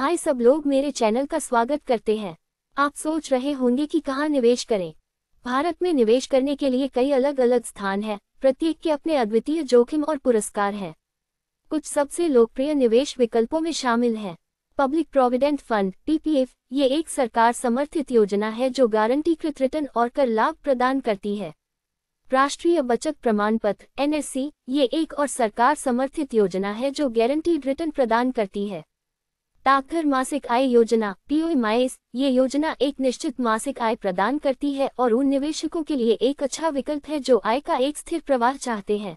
हाय सब लोग मेरे चैनल का स्वागत करते हैं आप सोच रहे होंगे कि कहाँ निवेश करें भारत में निवेश करने के लिए कई अलग अलग स्थान हैं प्रत्येक के अपने अद्वितीय जोखिम और पुरस्कार हैं कुछ सबसे लोकप्रिय निवेश विकल्पों में शामिल हैं पब्लिक प्रोविडेंट फंड पीपीएफ ये एक सरकार समर्थित योजना है जो गारंटीकृत रिटर्न और कर लाभ प्रदान करती है राष्ट्रीय बचत प्रमाण पत्र एनएससी ये एक और सरकार समर्थित योजना है जो गारंटीड रिटर्न प्रदान करती है डाकघर मासिक आय योजना माइस ये योजना एक निश्चित मासिक आय प्रदान करती है और उन निवेशकों के लिए एक अच्छा विकल्प है जो आय का एक स्थिर प्रवाह चाहते हैं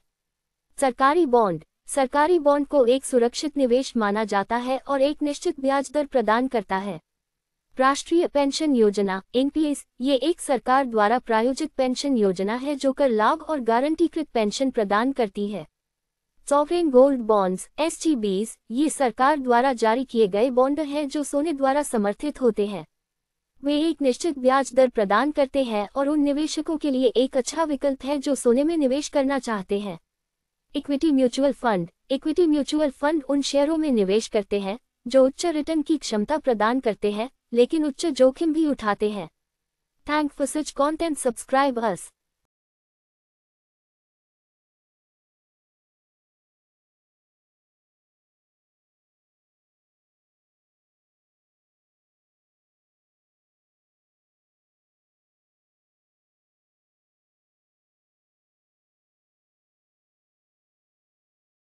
सरकारी बॉन्ड सरकारी बॉन्ड को एक सुरक्षित निवेश माना जाता है और एक निश्चित ब्याज दर प्रदान करता है राष्ट्रीय पेंशन योजना एनपीएस ये एक सरकार द्वारा प्रायोजित पेंशन योजना है जो कर लाभ और गारंटीकृत पेंशन प्रदान करती है सॉवरेन गोल्ड बॉन्ड्स एस ये सरकार द्वारा जारी किए गए बॉन्ड हैं जो सोने द्वारा समर्थित होते हैं वे एक निश्चित ब्याज दर प्रदान करते हैं और उन निवेशकों के लिए एक अच्छा विकल्प है जो सोने में निवेश करना चाहते हैं equity mutual fund equity mutual fund उन शेयरों में निवेश करते हैं जो उच्च रिटर्न की क्षमता प्रदान करते हैं लेकिन उच्च जोखिम भी उठाते हैं thank for such content subscribe us